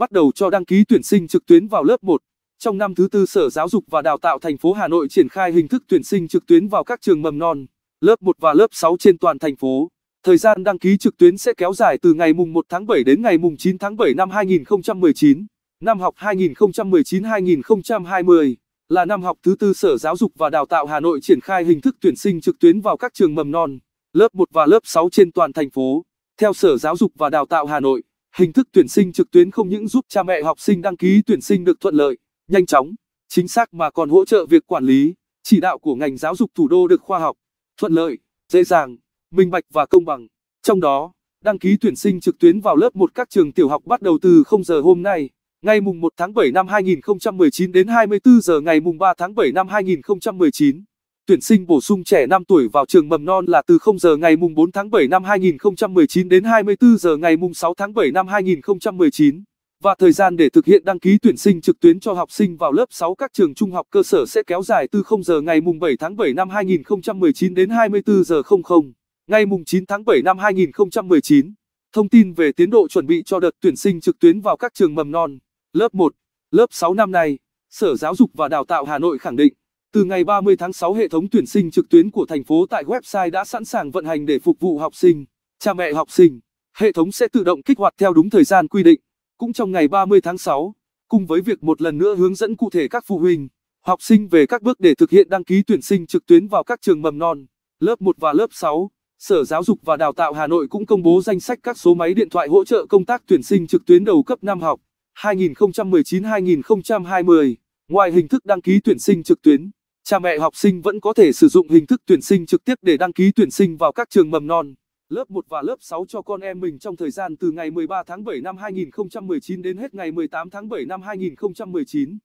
bắt đầu cho đăng ký tuyển sinh trực tuyến vào lớp 1. Trong năm thứ tư Sở Giáo dục và Đào tạo thành phố Hà Nội triển khai hình thức tuyển sinh trực tuyến vào các trường mầm non, lớp 1 và lớp 6 trên toàn thành phố. Thời gian đăng ký trực tuyến sẽ kéo dài từ ngày mùng 1 tháng 7 đến ngày mùng 9 tháng 7 năm 2019. Năm học 2019-2020 là năm học thứ tư Sở Giáo dục và Đào tạo Hà Nội triển khai hình thức tuyển sinh trực tuyến vào các trường mầm non, lớp 1 và lớp 6 trên toàn thành phố. Theo Sở Giáo dục và Đào tạo Hà Nội, Hình thức tuyển sinh trực tuyến không những giúp cha mẹ học sinh đăng ký tuyển sinh được thuận lợi, nhanh chóng, chính xác mà còn hỗ trợ việc quản lý, chỉ đạo của ngành giáo dục thủ đô được khoa học, thuận lợi, dễ dàng, minh bạch và công bằng. Trong đó, đăng ký tuyển sinh trực tuyến vào lớp một các trường tiểu học bắt đầu từ 0 giờ hôm nay, ngày mùng 1 tháng 7 năm 2019 đến 24 giờ ngày mùng 3 tháng 7 năm 2019 tuyển sinh bổ sung trẻ 5 tuổi vào trường mầm non là từ 0 giờ ngày mùng 4 tháng 7 năm 2019 đến 24 giờ ngày mùng 6 tháng 7 năm 2019 và thời gian để thực hiện đăng ký tuyển sinh trực tuyến cho học sinh vào lớp 6 các trường trung học cơ sở sẽ kéo dài từ 0 giờ ngày mùng 7 tháng 7 năm 2019 đến 24 giờ 00 ngày mùng 9 tháng 7 năm 2019. Thông tin về tiến độ chuẩn bị cho đợt tuyển sinh trực tuyến vào các trường mầm non, lớp 1, lớp 6 năm nay, Sở Giáo dục và Đào tạo Hà Nội khẳng định từ ngày 30 tháng 6 hệ thống tuyển sinh trực tuyến của thành phố tại website đã sẵn sàng vận hành để phục vụ học sinh, cha mẹ học sinh. Hệ thống sẽ tự động kích hoạt theo đúng thời gian quy định. Cũng trong ngày 30 tháng 6, cùng với việc một lần nữa hướng dẫn cụ thể các phụ huynh, học sinh về các bước để thực hiện đăng ký tuyển sinh trực tuyến vào các trường mầm non, lớp 1 và lớp 6, Sở Giáo dục và Đào tạo Hà Nội cũng công bố danh sách các số máy điện thoại hỗ trợ công tác tuyển sinh trực tuyến đầu cấp năm học 2019-2020, ngoài hình thức đăng ký tuyển sinh trực tuyến cha mẹ học sinh vẫn có thể sử dụng hình thức tuyển sinh trực tiếp để đăng ký tuyển sinh vào các trường mầm non, lớp 1 và lớp 6 cho con em mình trong thời gian từ ngày 13 tháng 7 năm 2019 đến hết ngày 18 tháng 7 năm 2019.